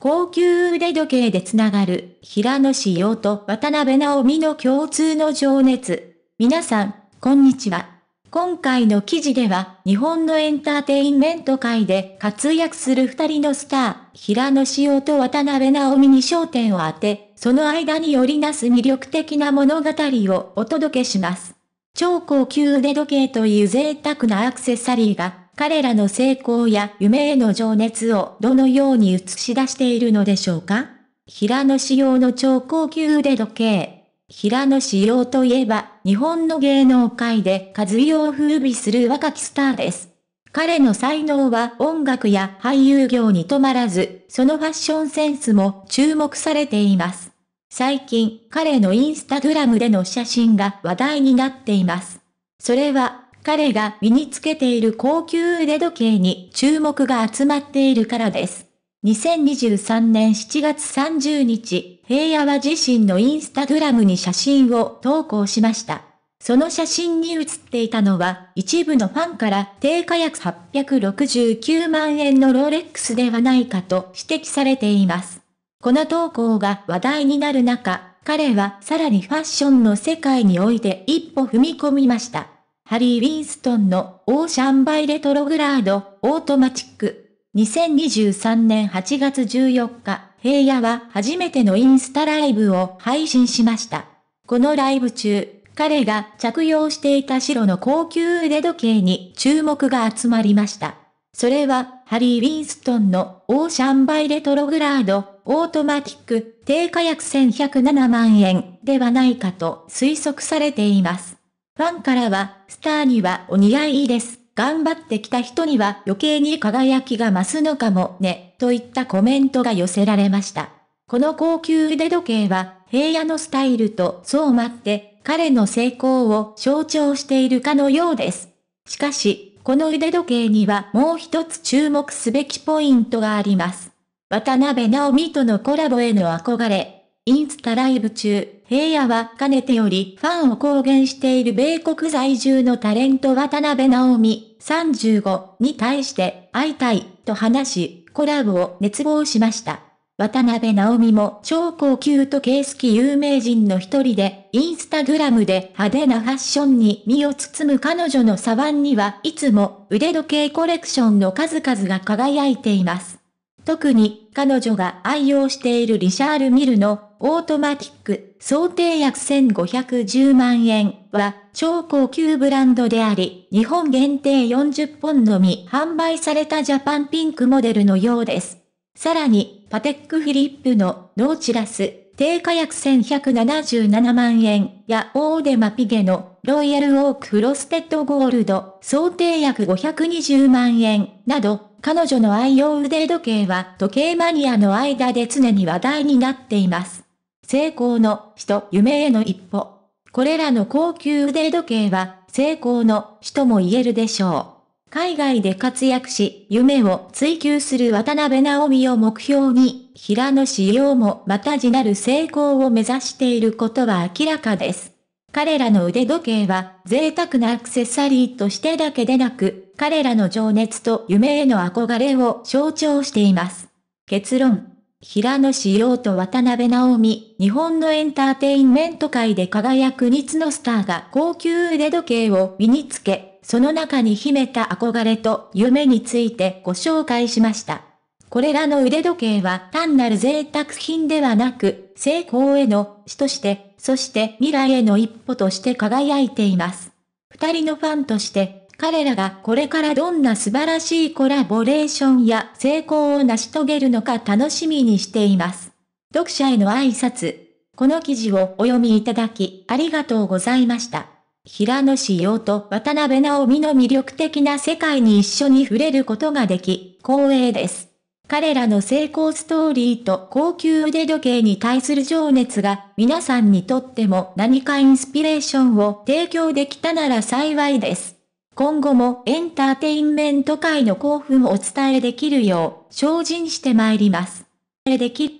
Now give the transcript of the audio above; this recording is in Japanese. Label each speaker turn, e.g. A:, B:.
A: 高級腕時計でつながる、平野志陽と渡辺直美の共通の情熱。皆さん、こんにちは。今回の記事では、日本のエンターテインメント界で活躍する二人のスター、平野志陽と渡辺直美に焦点を当て、その間に織りなす魅力的な物語をお届けします。超高級腕時計という贅沢なアクセサリーが彼らの成功や夢への情熱をどのように映し出しているのでしょうか平野仕様の超高級腕時計。平野仕様といえば、日本の芸能界で風を風靡する若きスターです。彼の才能は音楽や俳優業に止まらず、そのファッションセンスも注目されています。最近、彼のインスタグラムでの写真が話題になっています。それは彼が身につけている高級腕時計に注目が集まっているからです。2023年7月30日、平野は自身のインスタグラムに写真を投稿しました。その写真に写っていたのは、一部のファンから定価約869万円のローレックスではないかと指摘されています。この投稿が話題になる中、彼はさらにファッションの世界において一歩踏み込みました。ハリー・ウィンストンのオーシャンバイレトログラード、オートマチック。2023年8月14日、平野は初めてのインスタライブを配信しました。このライブ中、彼が着用していた白の高級腕時計に注目が集まりました。それは、ハリー・ウィンストンのオーシャンバイレトログラード、オートマティック、定価約1107万円ではないかと推測されています。ファンからは、スターにはお似合いです。頑張ってきた人には余計に輝きが増すのかもね、といったコメントが寄せられました。この高級腕時計は、平野のスタイルと相まって、彼の成功を象徴しているかのようです。しかし、この腕時計にはもう一つ注目すべきポイントがあります。渡辺直美とのコラボへの憧れ。インスタライブ中、平野はかねてよりファンを公言している米国在住のタレント渡辺直美35に対して会いたいと話し、コラボを熱望しました。渡辺直美も超高級と形式有名人の一人で、インスタグラムで派手なファッションに身を包む彼女のサワンにはいつも腕時計コレクションの数々が輝いています。特に彼女が愛用しているリシャール・ミルのオートマティック、想定約1510万円は、超高級ブランドであり、日本限定40本のみ販売されたジャパンピンクモデルのようです。さらに、パテックフィリップのノーチラス、定価約1177万円やオーデマピゲのロイヤルオークフロステッドゴールド、想定約520万円など、彼女の愛用腕時計は時計マニアの間で常に話題になっています。成功の死と夢への一歩。これらの高級腕時計は成功の死とも言えるでしょう。海外で活躍し、夢を追求する渡辺直美を目標に、平野志陽もまた次なる成功を目指していることは明らかです。彼らの腕時計は贅沢なアクセサリーとしてだけでなく、彼らの情熱と夢への憧れを象徴しています。結論。平野紫耀と渡辺直美、日本のエンターテインメント界で輝く2つのスターが高級腕時計を身につけ、その中に秘めた憧れと夢についてご紹介しました。これらの腕時計は単なる贅沢品ではなく、成功への死として、そして未来への一歩として輝いています。二人のファンとして彼らがこれからどんな素晴らしいコラボレーションや成功を成し遂げるのか楽しみにしています。読者への挨拶。この記事をお読みいただき、ありがとうございました。平野志陽と渡辺直美の魅力的な世界に一緒に触れることができ、光栄です。彼らの成功ストーリーと高級腕時計に対する情熱が皆さんにとっても何かインスピレーションを提供できたなら幸いです。今後もエンターテインメント界の興奮をお伝えできるよう、精進してまいります。でき